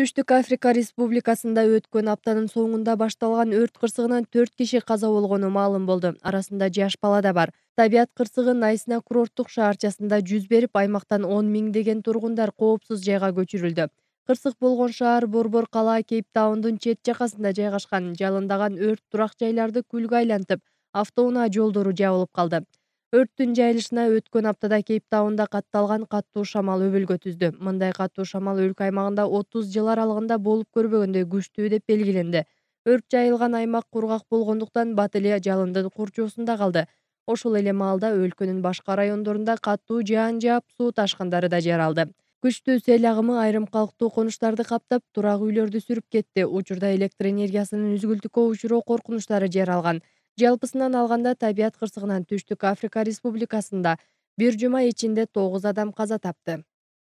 түштүк африка республикасында өткөн аптанын соңунда башталган өрт кырсыгынан төрт киши каза болгону маалым болду арасында жаш бала да бар табият кырсыгы найсна курорттук шаарчасында жүз берип аймактан он миңдеген тургундар коопсуз жайга көчүрүлдү кырсык болгон шаар борбор калаа кейптаундун чет жакасында жайгашкан жалындаган өрт турак жайларды күлгө айлантып автоунаа жолдору жабылып калды өрттүн жайылышына өткөн аптада кейп тауында катталган катуу шамал өбөлгө түздү мындай катуу шамал өлкө аймагында отуз жыл аралыгында болуп көрбөгөндөй күчтүү деп белгиленди өрт жайылган аймак кургак болгондуктан бат эле жалындын курчоосунда калды ошол эле маалда өлкөнүн башка райондорунда катуу жаан жаап суу ташкындары да жаралды күчтүү сел агымы айрым калктуу конуштарды каптап турак үйлөрдү сүрүп кетти учурда электр энергиясынын үзгүлтүккө учуроо коркунучтары жаралган жалпысынан алганда табият кырсыгынан түштүк африка республикасында бир жума ичинде тогуз адам каза тапты